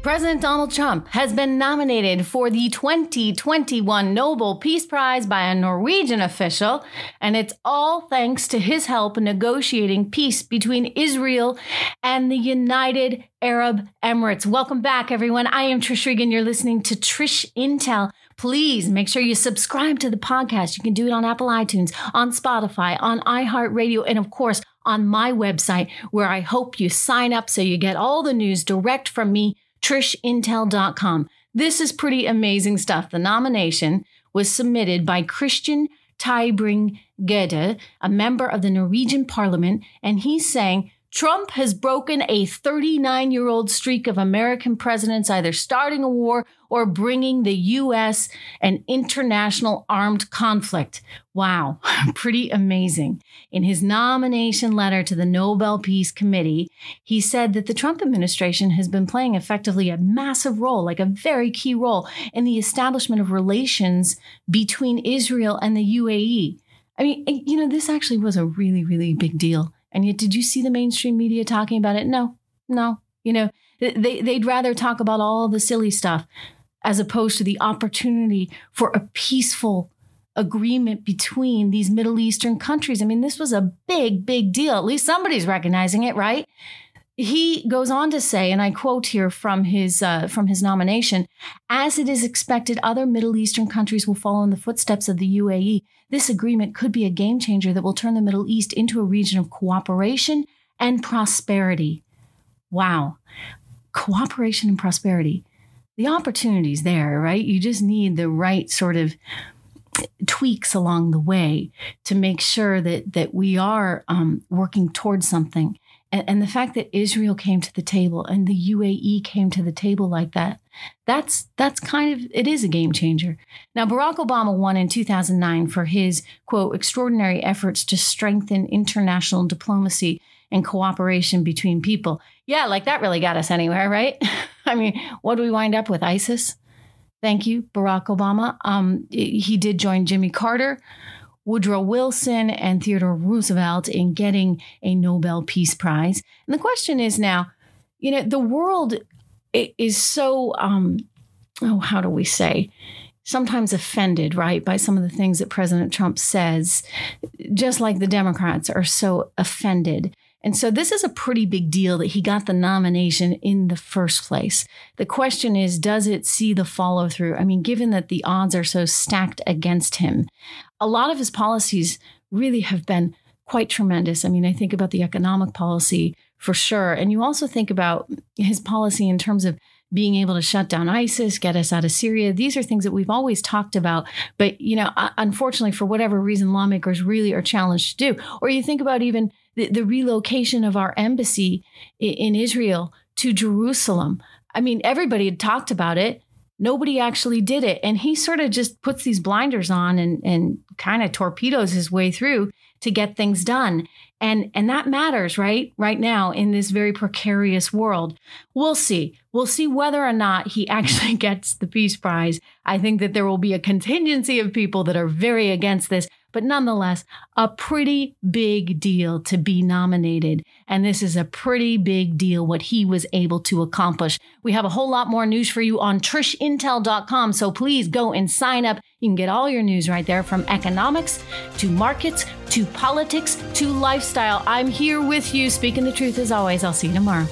President Donald Trump has been nominated for the 2021 Nobel Peace Prize by a Norwegian official, and it's all thanks to his help negotiating peace between Israel and the United Arab Emirates. Welcome back, everyone. I am Trish Regan. You're listening to Trish Intel. Please make sure you subscribe to the podcast. You can do it on Apple iTunes, on Spotify, on iHeartRadio, and of course, on my website, where I hope you sign up so you get all the news direct from me trishintel.com. This is pretty amazing stuff. The nomination was submitted by Christian Tybring Gede, a member of the Norwegian parliament, and he's saying Trump has broken a 39 year old streak of American presidents either starting a war or bringing the U.S. an international armed conflict. Wow, pretty amazing. In his nomination letter to the Nobel Peace Committee, he said that the Trump administration has been playing effectively a massive role, like a very key role, in the establishment of relations between Israel and the UAE. I mean, eh, you know, this actually was a really, really big deal and yet, did you see the mainstream media talking about it? No, no. You know, they, they'd rather talk about all the silly stuff as opposed to the opportunity for a peaceful agreement between these Middle Eastern countries. I mean, this was a big, big deal. At least somebody's recognizing it, right? he goes on to say, and I quote here from his uh, from his nomination: "As it is expected, other Middle Eastern countries will follow in the footsteps of the UAE. This agreement could be a game changer that will turn the Middle East into a region of cooperation and prosperity." Wow, cooperation and prosperity. The opportunities there, right? You just need the right sort of tweaks along the way to make sure that that we are um, working towards something and, and the fact that Israel came to the table and the UAE came to the table like that, that's that's kind of it is a game changer. Now Barack Obama won in 2009 for his quote extraordinary efforts to strengthen international diplomacy and cooperation between people. Yeah, like that really got us anywhere, right? I mean, what do we wind up with ISIS? Thank you, Barack Obama. Um, he did join Jimmy Carter. Woodrow Wilson and Theodore Roosevelt in getting a Nobel Peace Prize. And the question is now, you know, the world is so, um, oh, how do we say? Sometimes offended, right, by some of the things that President Trump says, just like the Democrats are so offended. And so this is a pretty big deal that he got the nomination in the first place. The question is, does it see the follow through? I mean, given that the odds are so stacked against him, a lot of his policies really have been quite tremendous. I mean, I think about the economic policy for sure. And you also think about his policy in terms of being able to shut down ISIS, get us out of Syria. These are things that we've always talked about. But, you know, unfortunately, for whatever reason, lawmakers really are challenged to do. Or you think about even the, the relocation of our embassy in Israel to Jerusalem. I mean, everybody had talked about it nobody actually did it. And he sort of just puts these blinders on and, and kind of torpedoes his way through to get things done. And, and that matters, right? Right now in this very precarious world. We'll see. We'll see whether or not he actually gets the Peace Prize. I think that there will be a contingency of people that are very against this but nonetheless, a pretty big deal to be nominated. And this is a pretty big deal what he was able to accomplish. We have a whole lot more news for you on trishintel.com. So please go and sign up. You can get all your news right there from economics to markets to politics to lifestyle. I'm here with you speaking the truth as always. I'll see you tomorrow.